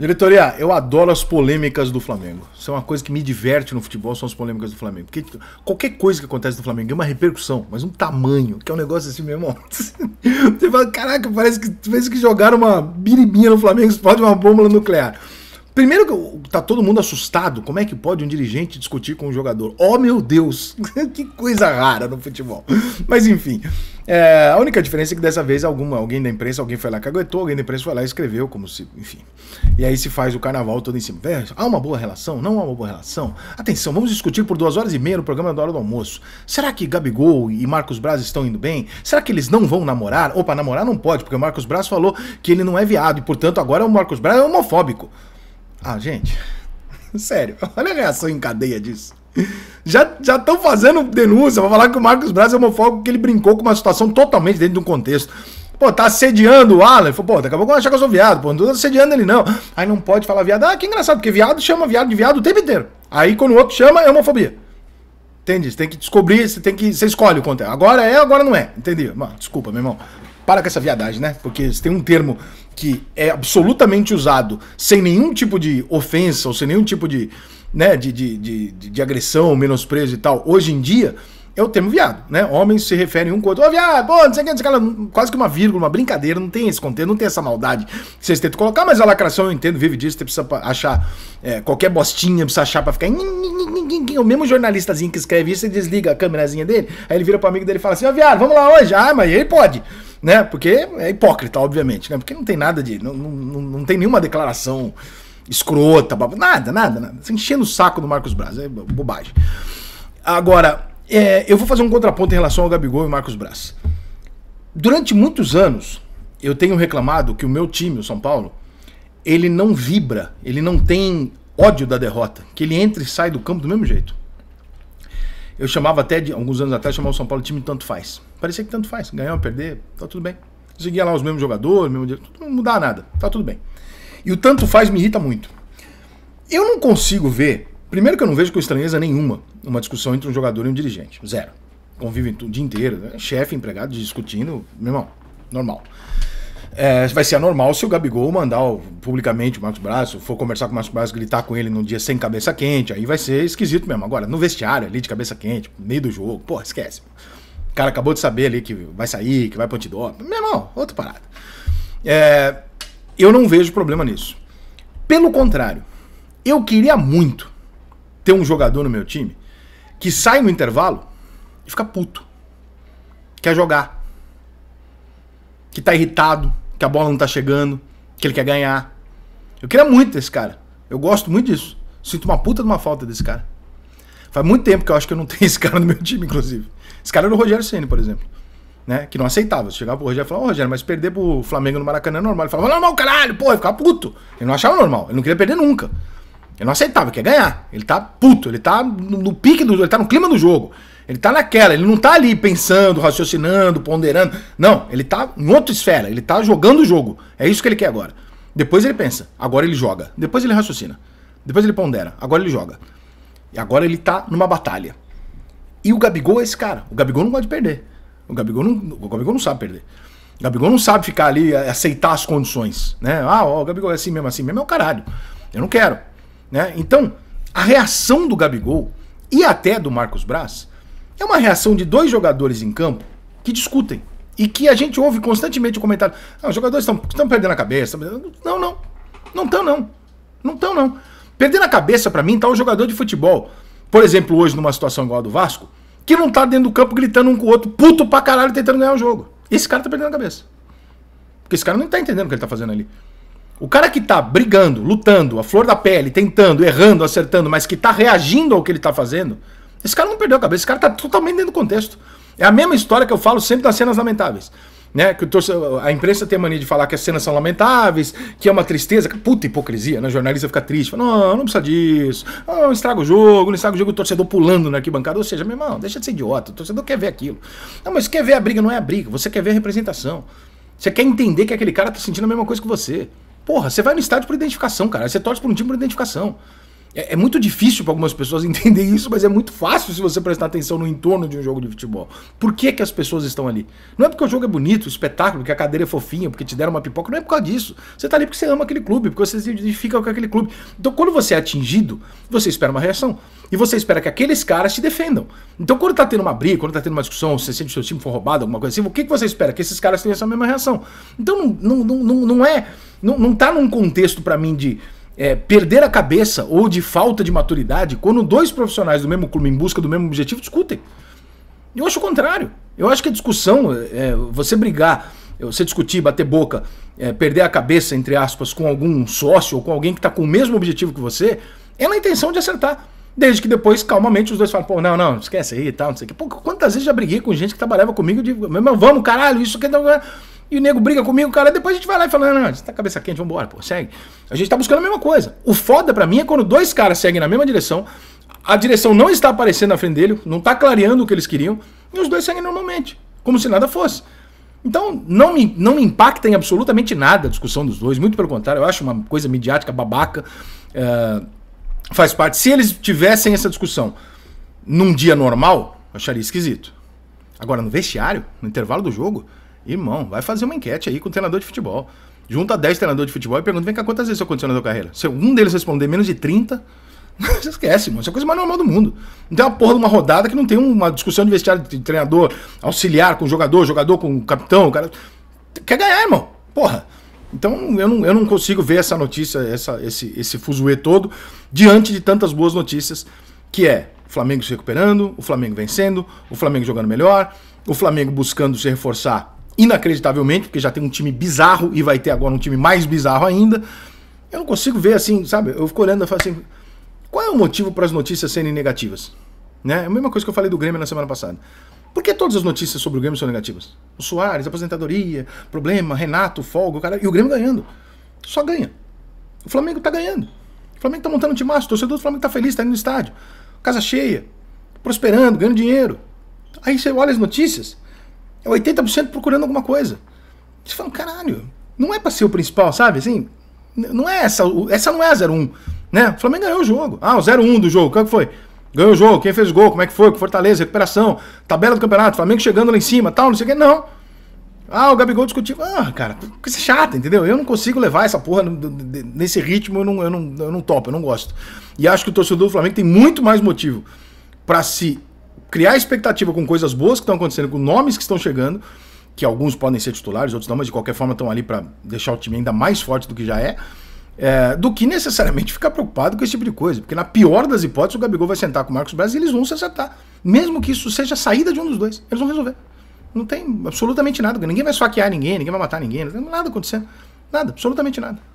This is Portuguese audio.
Diretoria, eu adoro as polêmicas do Flamengo. Isso é uma coisa que me diverte no futebol, são as polêmicas do Flamengo. Porque qualquer coisa que acontece no Flamengo é uma repercussão, mas um tamanho, que é um negócio assim, meu irmão. Você fala, caraca, parece que, parece que jogaram uma biribinha no Flamengo, explode uma bomba nuclear. Primeiro que tá todo mundo assustado. Como é que pode um dirigente discutir com um jogador? Oh meu Deus, que coisa rara no futebol. Mas enfim, é, a única diferença é que dessa vez alguma, alguém da imprensa, alguém foi lá caguetou, alguém da imprensa foi lá e escreveu, como se, enfim. E aí se faz o carnaval todo em cima. É, há uma boa relação? Não há uma boa relação? Atenção, vamos discutir por duas horas e meia no programa da hora do almoço. Será que Gabigol e Marcos Braz estão indo bem? Será que eles não vão namorar? Opa, namorar não pode, porque o Marcos Braz falou que ele não é viado e, portanto, agora o Marcos Braz é homofóbico. Ah, gente, sério, olha a reação em cadeia disso. Já estão fazendo denúncia pra falar que o Marcos Braz é homofóbico porque ele brincou com uma situação totalmente dentro de um contexto. Pô, tá assediando o Alan. pô, daqui a pouco vão achar que eu sou viado. Pô, não tô assediando ele, não. Aí não pode falar viado. Ah, que engraçado, porque viado chama viado de viado o tempo inteiro. Aí quando o outro chama, é homofobia. Entende? Você tem que descobrir, você tem que. Você escolhe o conteúdo. Agora é, agora não é. Entendi. Mano, desculpa, meu irmão. Para com essa viadagem, né? Porque se tem um termo que é absolutamente usado sem nenhum tipo de ofensa ou sem nenhum tipo de né, de, de, de, de agressão, menosprezo e tal, hoje em dia, é o termo viado, né? Homens se referem um com o outro. Ô, oh, viado, pô, não sei o que, não sei o que. Quase que uma vírgula, uma brincadeira, não tem esse conteúdo, não tem essa maldade que vocês tentam colocar, mas a lacração eu entendo, vive disso, você precisa achar é, qualquer bostinha, precisa achar pra ficar. O mesmo jornalistazinho que escreve isso, você desliga a câmerazinha dele, aí ele vira pro amigo dele e fala assim: Ô, oh, viado, vamos lá hoje. Ah, mas ele pode. Né? Porque é hipócrita, obviamente, né? Porque não tem nada de. Não, não, não tem nenhuma declaração escrota, nada, nada, nada. Você enchendo o saco do Marcos Braz, é bobagem. Agora, é, eu vou fazer um contraponto em relação ao Gabigol e Marcos Braz. Durante muitos anos, eu tenho reclamado que o meu time, o São Paulo, ele não vibra, ele não tem ódio da derrota, que ele entra e sai do campo do mesmo jeito. Eu chamava até, de, alguns anos atrás, chamava o São Paulo de time tanto faz. Parecia que tanto faz, ganhar ou perder, tá tudo bem. Seguia lá os mesmos jogadores, mesmo dia, não mudava nada, tá tudo bem. E o tanto faz me irrita muito. Eu não consigo ver, primeiro que eu não vejo com estranheza nenhuma uma discussão entre um jogador e um dirigente. Zero. Convivem o dia inteiro, né? chefe, empregado discutindo, meu irmão, normal. É, vai ser anormal se o Gabigol mandar o, publicamente o Marcos Braz, for conversar com o Marcos Braz, gritar com ele num dia sem cabeça quente, aí vai ser esquisito mesmo. Agora, no vestiário ali de cabeça quente, meio do jogo, porra, esquece. O cara acabou de saber ali que vai sair, que vai pro antidoping. Meu irmão, outra parada. É, eu não vejo problema nisso. Pelo contrário, eu queria muito ter um jogador no meu time que sai no intervalo e fica puto. Quer jogar. Que tá irritado, que a bola não tá chegando, que ele quer ganhar. Eu queria muito esse cara. Eu gosto muito disso. Sinto uma puta de uma falta desse cara. Faz muito tempo que eu acho que eu não tenho esse cara no meu time, inclusive. Esse cara era é o Rogério Ceni, por exemplo né? Que não aceitava. Você chegava pro Rogério e falava, ô oh, Rogério, mas perder pro Flamengo no Maracanã é normal. Ele falava, normal, caralho, pô, ele puto. Ele não achava normal, ele não queria perder nunca. Ele não aceitava, quer ganhar. Ele tá puto, ele tá no pique do ele tá no clima do jogo. Ele tá naquela, ele não tá ali pensando, raciocinando, ponderando. Não, ele tá em outra esfera, ele tá jogando o jogo. É isso que ele quer agora. Depois ele pensa, agora ele joga. Depois ele raciocina. Depois ele pondera, agora ele joga. E agora ele tá numa batalha. E o Gabigol é esse cara. O Gabigol não gosta de perder. O Gabigol não, o Gabigol não sabe perder. O Gabigol não sabe ficar ali, eh, aceitar as condições. Né? Ah, ó, o Gabigol é assim mesmo, assim mesmo é o caralho. Eu não quero. Né? Então, a reação do Gabigol e até do Marcos Braz é uma reação de dois jogadores em campo que discutem. E que a gente ouve constantemente o comentário: ah, os jogadores estão perdendo a cabeça. Não, não. Não estão, não. Não estão, não. Perdendo a cabeça, para mim, tá o jogador de futebol. Por exemplo, hoje, numa situação igual a do Vasco, que não tá dentro do campo gritando um com o outro, puto pra caralho, tentando ganhar o jogo. Esse cara tá perdendo a cabeça. Porque esse cara não tá entendendo o que ele tá fazendo ali. O cara que tá brigando, lutando, a flor da pele, tentando, errando, acertando, mas que tá reagindo ao que ele tá fazendo, esse cara não perdeu a cabeça, esse cara tá totalmente dentro do contexto. É a mesma história que eu falo sempre nas cenas lamentáveis. Né? Que a imprensa tem a mania de falar que as cenas são lamentáveis, que é uma tristeza. Puta hipocrisia, né? O jornalista fica triste. Fala, não, não precisa disso. Não, ah, estraga o jogo, não estraga o jogo, o torcedor pulando na arquibancada. Ou seja, meu irmão, deixa de ser idiota. O torcedor quer ver aquilo. Não, mas quer ver a briga, não é a briga. Você quer ver a representação. Você quer entender que aquele cara tá sentindo a mesma coisa que você. Porra, você vai no estádio por identificação, cara. Você torce por um time por identificação. É, é muito difícil para algumas pessoas entender isso, mas é muito fácil se você prestar atenção no entorno de um jogo de futebol. Por que, que as pessoas estão ali? Não é porque o jogo é bonito, espetáculo, porque a cadeira é fofinha, porque te deram uma pipoca, não é por causa disso. Você está ali porque você ama aquele clube, porque você se identifica com aquele clube. Então, quando você é atingido, você espera uma reação. E você espera que aqueles caras te defendam. Então, quando tá tendo uma briga, quando tá tendo uma discussão, você sente o seu time foi roubado, alguma coisa assim, o que, que você espera? Que esses caras tenham essa mesma reação. Então, não, não, não, não é. Não, não tá num contexto para mim de é, perder a cabeça ou de falta de maturidade quando dois profissionais do mesmo clube em busca do mesmo objetivo discutem. Eu acho o contrário. Eu acho que a discussão, é, você brigar, você discutir, bater boca, é, perder a cabeça, entre aspas, com algum sócio ou com alguém que está com o mesmo objetivo que você, é na intenção de acertar. Desde que depois, calmamente, os dois falam, pô, não, não, esquece aí e tal, não sei o quê. Pô, quantas vezes já briguei com gente que trabalhava comigo de, meu irmão, vamos, caralho, isso que... É e o nego briga comigo, cara. Depois a gente vai lá e fala: não, não, você tá cabeça quente, vambora, pô, segue. A gente tá buscando a mesma coisa. O foda pra mim é quando dois caras seguem na mesma direção, a direção não está aparecendo na frente dele, não tá clareando o que eles queriam, e os dois seguem normalmente, como se nada fosse. Então, não me, não me impacta em absolutamente nada a discussão dos dois, muito pelo contrário, eu acho uma coisa midiática babaca. Eh, faz parte. Se eles tivessem essa discussão num dia normal, eu acharia esquisito. Agora, no vestiário, no intervalo do jogo, Irmão, vai fazer uma enquete aí com o treinador de futebol. Junta 10 treinadores de futebol e pergunta: vem cá, quantas vezes isso aconteceu na tua carreira? Se um deles responder menos de 30, você esquece, mano. Isso é a coisa mais normal do mundo. Não tem uma porra de uma rodada que não tem uma discussão de vestiário de treinador, auxiliar com jogador, jogador com capitão, cara. Quer ganhar, irmão. Porra. Então eu não, eu não consigo ver essa notícia, essa, esse, esse fuzuê todo, diante de tantas boas notícias, que é o Flamengo se recuperando, o Flamengo vencendo, o Flamengo jogando melhor, o Flamengo buscando se reforçar inacreditavelmente, porque já tem um time bizarro e vai ter agora um time mais bizarro ainda. Eu não consigo ver assim, sabe? Eu fico olhando e falo assim: qual é o motivo para as notícias serem negativas? Né? É a mesma coisa que eu falei do Grêmio na semana passada. Por que todas as notícias sobre o Grêmio são negativas? O Soares, aposentadoria, problema, Renato, folga, o cara. E o Grêmio ganhando. Só ganha. O Flamengo tá ganhando. O Flamengo tá montando um time massa. O torcedor do Flamengo tá feliz, tá indo no estádio. Casa cheia, prosperando, ganhando dinheiro. Aí você olha as notícias. É 80% procurando alguma coisa. Você fala, caralho, não é para ser o principal, sabe? Assim, não é essa, essa não é a 0-1, né? O Flamengo ganhou o jogo. Ah, o 0-1 do jogo, qual que foi? Ganhou o jogo, quem fez o gol, como é que foi? Fortaleza, recuperação, tabela do campeonato, Flamengo chegando lá em cima, tal, não sei o que, não. Ah, o Gabigol discutiu. Ah, cara, que chata, entendeu? Eu não consigo levar essa porra nesse ritmo, eu não, eu, não, eu não topo, eu não gosto. E acho que o torcedor do Flamengo tem muito mais motivo para se criar expectativa com coisas boas que estão acontecendo, com nomes que estão chegando, que alguns podem ser titulares, outros não, mas de qualquer forma estão ali para deixar o time ainda mais forte do que já é, é, do que necessariamente ficar preocupado com esse tipo de coisa. Porque na pior das hipóteses, o Gabigol vai sentar com o Marcos Braz e eles vão se acertar. Mesmo que isso seja a saída de um dos dois, eles vão resolver. Não tem absolutamente nada. Ninguém vai esfaquear ninguém, ninguém vai matar ninguém, não tem nada acontecendo. Nada, absolutamente nada.